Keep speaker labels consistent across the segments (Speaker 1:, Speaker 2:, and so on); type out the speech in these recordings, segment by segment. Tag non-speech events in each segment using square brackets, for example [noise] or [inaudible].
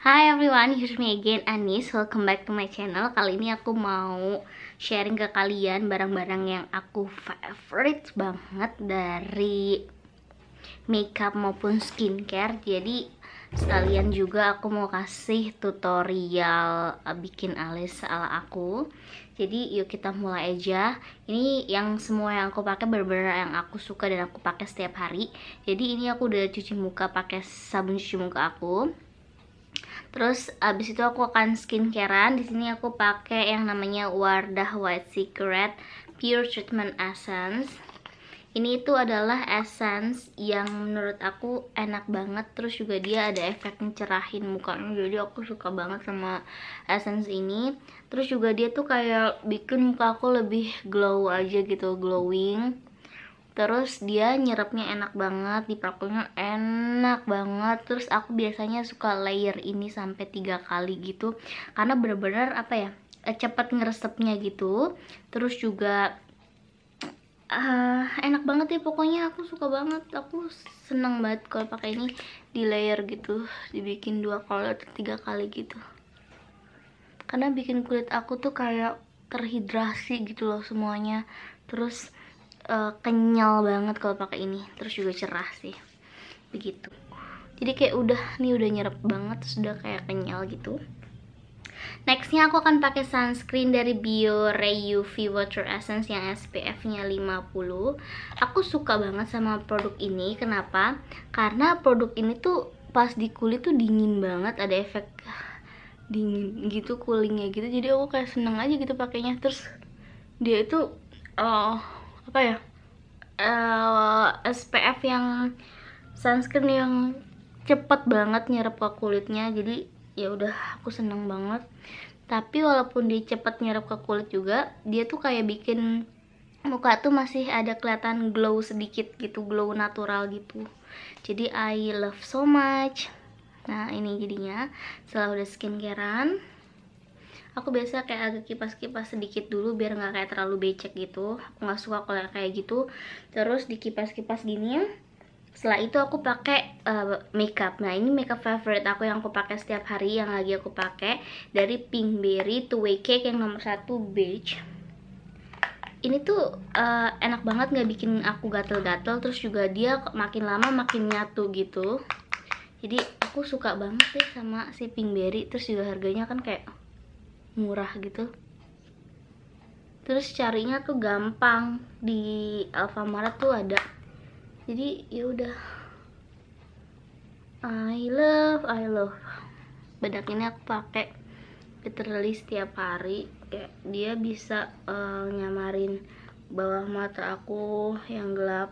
Speaker 1: Hi everyone, here's me again Anis. Welcome back to my channel. Kali ini aku mau sharing ke kalian barang-barang yang aku favorite banget dari makeup maupun skincare. Jadi sekalian juga aku mau kasih tutorial uh, bikin alis ala aku. Jadi yuk kita mulai aja. Ini yang semua yang aku pakai bener yang aku suka dan aku pakai setiap hari. Jadi ini aku udah cuci muka pakai sabun cuci muka aku terus abis itu aku akan skincarean di sini aku pakai yang namanya Wardah White Secret Pure Treatment Essence ini itu adalah essence yang menurut aku enak banget terus juga dia ada efek mencerahin mukanya jadi aku suka banget sama essence ini terus juga dia tuh kayak bikin muka aku lebih glow aja gitu glowing terus dia nyerapnya enak banget dipakunya enak banget terus aku biasanya suka layer ini sampai tiga kali gitu karena bener-bener apa ya eh, cepat ngeresepnya gitu terus juga uh, enak banget ya pokoknya aku suka banget aku seneng banget kalau pakai ini di layer gitu dibikin dua kali atau tiga kali gitu karena bikin kulit aku tuh kayak terhidrasi gitu loh semuanya terus uh, kenyal banget kalau pakai ini terus juga cerah sih begitu jadi kayak udah nih udah nyerap banget sudah kayak kenyal gitu nextnya aku akan pakai sunscreen dari Biore UV Water Essence yang SPF nya 50 aku suka banget sama produk ini kenapa? karena produk ini tuh pas di kulit tuh dingin banget ada efek dingin gitu coolingnya gitu jadi aku kayak seneng aja gitu pakainya terus dia itu uh, apa ya uh, eh, SPF yang sunscreen yang cepet banget nyerap ke kulitnya jadi ya udah aku seneng banget tapi walaupun dia cepet nyerap ke kulit juga dia tuh kayak bikin muka tuh masih ada kelihatan glow sedikit gitu glow natural gitu jadi I love so much nah ini jadinya setelah udah skincarean aku biasa kayak agak kipas-kipas sedikit dulu biar nggak kayak terlalu becek gitu aku nggak suka kalau kayak gitu terus dikipas-kipas gini ya. setelah itu aku pakai uh, makeup nah ini makeup favorite aku yang aku pakai setiap hari yang lagi aku pakai dari Pinkberry to Way Cake yang nomor satu beige ini tuh uh, enak banget nggak bikin aku gatel-gatel terus juga dia makin lama makin nyatu gitu jadi aku suka banget sih sama si Pinkberry terus juga harganya kan kayak murah gitu terus carinya tuh gampang di Alfamart tuh ada jadi ya udah I love I love bedak ini aku pakai literally setiap hari kayak dia bisa uh, nyamarin bawah mata aku yang gelap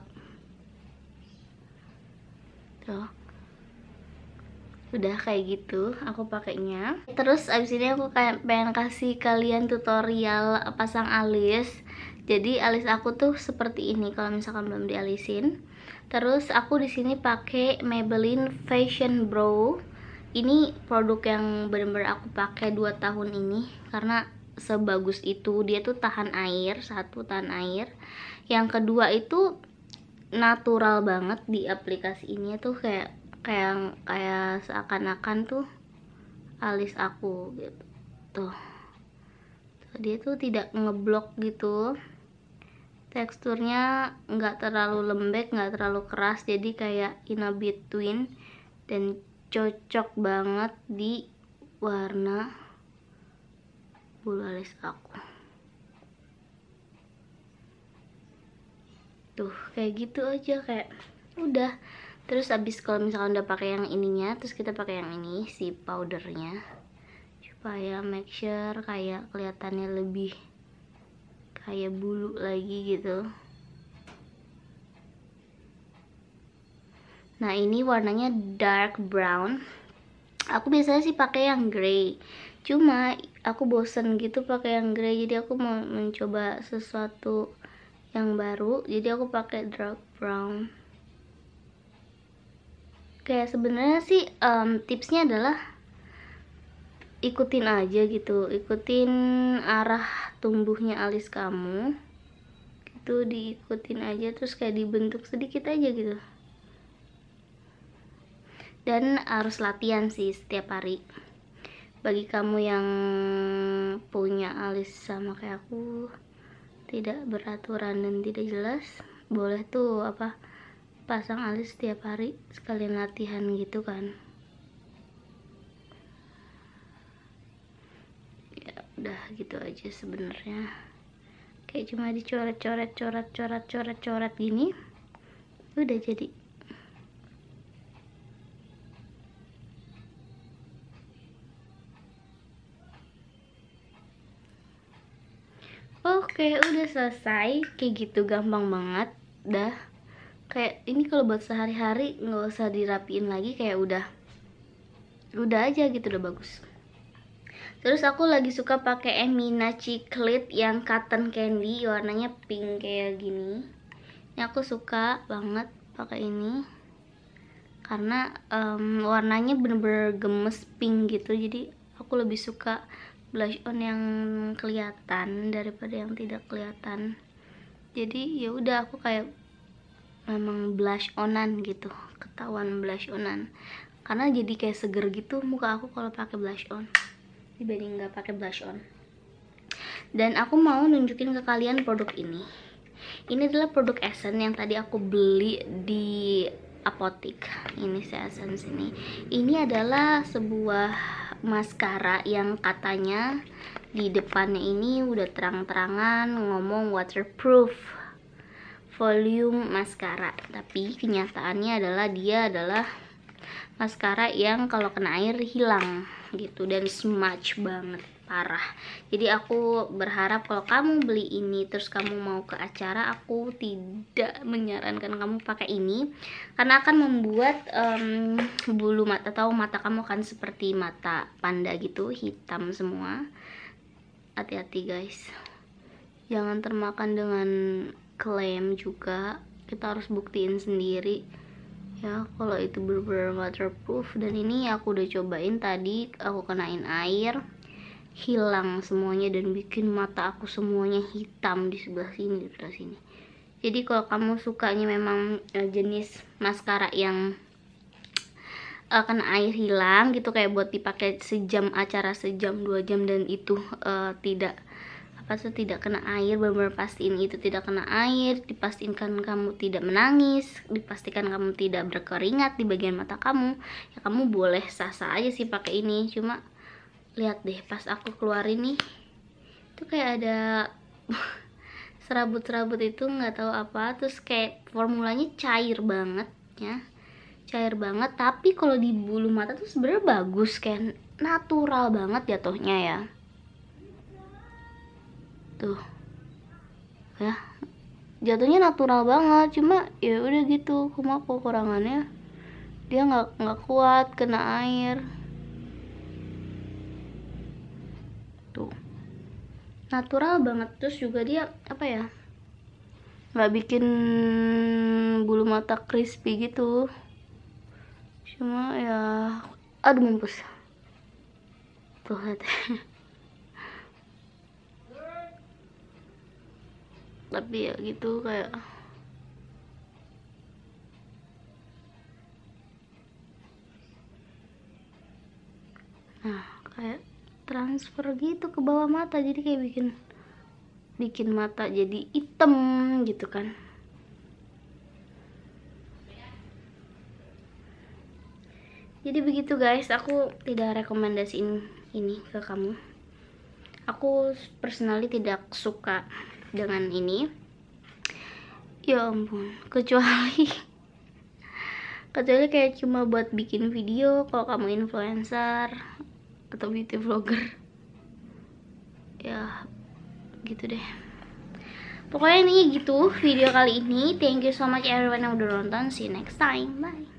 Speaker 1: tuh udah kayak gitu aku pakainya terus abis ini aku kayak pengen kasih kalian tutorial pasang alis jadi alis aku tuh seperti ini kalau misalkan belum dialisin terus aku di sini pakai Maybelline Fashion Brow ini produk yang bener-bener aku pakai 2 tahun ini karena sebagus itu dia tuh tahan air satu tahan air yang kedua itu natural banget di aplikasi ini tuh kayak kayak kayak seakan-akan tuh alis aku gitu tuh dia tuh tidak ngeblok gitu teksturnya nggak terlalu lembek nggak terlalu keras jadi kayak in a between dan cocok banget di warna bulu alis aku tuh kayak gitu aja kayak udah terus abis kalau misalnya udah pakai yang ininya terus kita pakai yang ini si powdernya supaya make sure kayak kelihatannya lebih kayak bulu lagi gitu nah ini warnanya dark brown aku biasanya sih pakai yang grey cuma aku bosen gitu pakai yang grey jadi aku mau mencoba sesuatu yang baru jadi aku pakai dark brown kayak sebenarnya sih um, tipsnya adalah ikutin aja gitu ikutin arah tumbuhnya alis kamu itu diikutin aja terus kayak dibentuk sedikit aja gitu dan harus latihan sih setiap hari bagi kamu yang punya alis sama kayak aku tidak beraturan dan tidak jelas boleh tuh apa pasang alis setiap hari sekalian latihan gitu kan ya udah gitu aja sebenarnya kayak cuma dicoret-coret coret-coret coret-coret gini udah jadi Oke, udah selesai. Kayak gitu gampang banget. Dah kayak ini kalau buat sehari-hari nggak usah dirapiin lagi kayak udah udah aja gitu udah bagus terus aku lagi suka pakai Emina ciklit yang cotton candy warnanya pink kayak gini ini aku suka banget pakai ini karena um, warnanya bener-bener gemes pink gitu jadi aku lebih suka blush on yang kelihatan daripada yang tidak kelihatan jadi ya udah aku kayak memang blush onan gitu ketahuan blush onan karena jadi kayak seger gitu muka aku kalau pakai blush on dibanding nggak pakai blush on dan aku mau nunjukin ke kalian produk ini ini adalah produk essence yang tadi aku beli di apotik ini saya essence ini ini adalah sebuah maskara yang katanya di depannya ini udah terang-terangan ngomong waterproof volume maskara tapi kenyataannya adalah dia adalah maskara yang kalau kena air hilang gitu dan smudge banget parah jadi aku berharap kalau kamu beli ini terus kamu mau ke acara aku tidak menyarankan kamu pakai ini karena akan membuat um, bulu mata atau mata kamu akan seperti mata panda gitu hitam semua hati-hati guys jangan termakan dengan klaim juga kita harus buktiin sendiri ya kalau itu benar waterproof dan ini aku udah cobain tadi aku kenain air hilang semuanya dan bikin mata aku semuanya hitam di sebelah sini di sebelah sini jadi kalau kamu sukanya memang eh, jenis maskara yang uh, kena air hilang gitu kayak buat dipakai sejam acara sejam dua jam dan itu uh, tidak pas itu tidak kena air benar-benar pastiin itu tidak kena air dipastikan kamu tidak menangis dipastikan kamu tidak berkeringat di bagian mata kamu ya kamu boleh sasa aja sih pakai ini cuma lihat deh pas aku keluar ini, itu kayak ada [laughs] serabut-serabut itu nggak tahu apa terus kayak formulanya cair banget ya cair banget tapi kalau di bulu mata tuh sebenarnya bagus kan natural banget jatuhnya ya tuh ya jatuhnya natural banget cuma ya udah gitu cuma kekurangannya dia nggak nggak kuat kena air tuh natural banget terus juga dia apa ya nggak bikin bulu mata crispy gitu cuma ya aduh mampus tuh hati [laughs] tapi ya gitu kayak nah kayak transfer gitu ke bawah mata jadi kayak bikin bikin mata jadi hitam gitu kan jadi begitu guys aku tidak rekomendasiin ini ke kamu aku personally tidak suka dengan ini ya ampun kecuali [laughs] kecuali kayak cuma buat bikin video kalau kamu influencer atau beauty vlogger ya gitu deh pokoknya ini gitu video kali ini thank you so much everyone yang udah nonton see you next time bye